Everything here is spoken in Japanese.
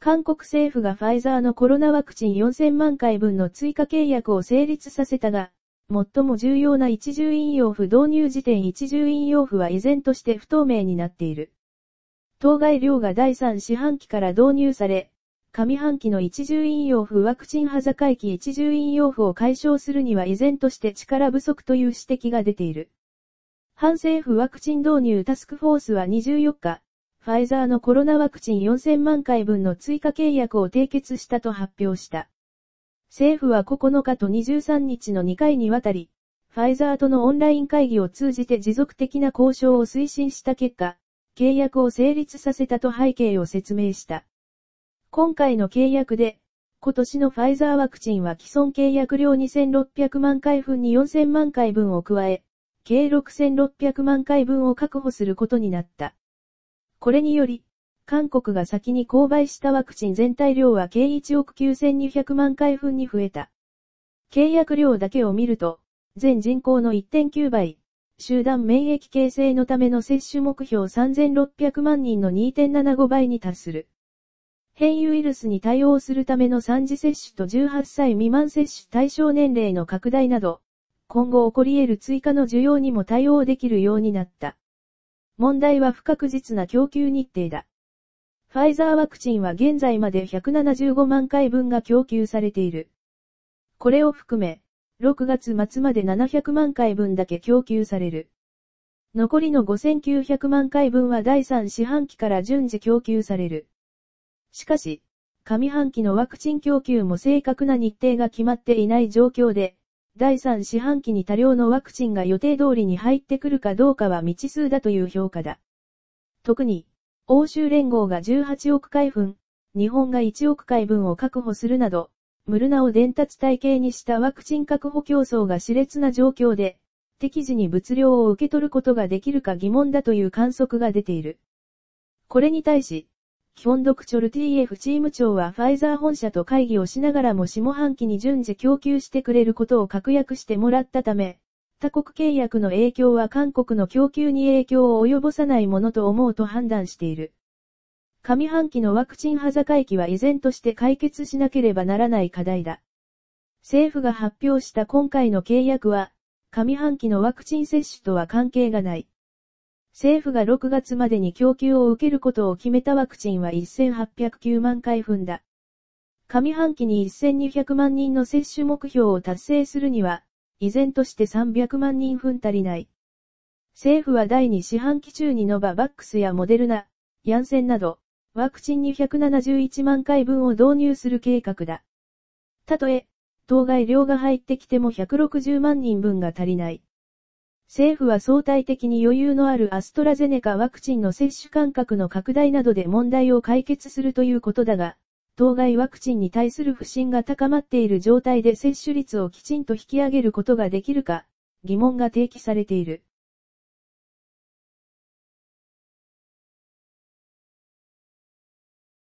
韓国政府がファイザーのコロナワクチン4000万回分の追加契約を成立させたが、最も重要な一重引用符導入時点一重引用符は依然として不透明になっている。当該量が第3四半期から導入され、上半期の一重引用符ワクチン端回帰一重引用符を解消するには依然として力不足という指摘が出ている。反政府ワクチン導入タスクフォースは24日、ファイザーのコロナワクチン4000万回分の追加契約を締結したと発表した。政府は9日と23日の2回にわたり、ファイザーとのオンライン会議を通じて持続的な交渉を推進した結果、契約を成立させたと背景を説明した。今回の契約で、今年のファイザーワクチンは既存契約量2600万回分に4000万回分を加え、計6600万回分を確保することになった。これにより、韓国が先に購買したワクチン全体量は計1億9200万回分に増えた。契約量だけを見ると、全人口の1.9倍、集団免疫形成のための接種目標3600万人の2.75倍に達する。変異ウイルスに対応するための3次接種と18歳未満接種対象年齢の拡大など、今後起こり得る追加の需要にも対応できるようになった。問題は不確実な供給日程だ。ファイザーワクチンは現在まで175万回分が供給されている。これを含め、6月末まで700万回分だけ供給される。残りの5900万回分は第3四半期から順次供給される。しかし、上半期のワクチン供給も正確な日程が決まっていない状況で、第3四半期に多量のワクチンが予定通りに入ってくるかどうかは未知数だという評価だ。特に、欧州連合が18億回分、日本が1億回分を確保するなど、ムルナを伝達体系にしたワクチン確保競争が熾烈な状況で、適時に物量を受け取ることができるか疑問だという観測が出ている。これに対し、基本ドクチョル TF チーム長はファイザー本社と会議をしながらも下半期に順次供給してくれることを確約してもらったため、他国契約の影響は韓国の供給に影響を及ぼさないものと思うと判断している。上半期のワクチン端会期は依然として解決しなければならない課題だ。政府が発表した今回の契約は、上半期のワクチン接種とは関係がない。政府が6月までに供給を受けることを決めたワクチンは1809万回分だ。上半期に1200万人の接種目標を達成するには、依然として300万人分足りない。政府は第2四半期中にノババックスやモデルナ、ヤンセンなど、ワクチン271万回分を導入する計画だ。たとえ、当該量が入ってきても160万人分が足りない。政府は相対的に余裕のあるアストラゼネカワクチンの接種間隔の拡大などで問題を解決するということだが、当該ワクチンに対する不信が高まっている状態で接種率をきちんと引き上げることができるか、疑問が提起されている。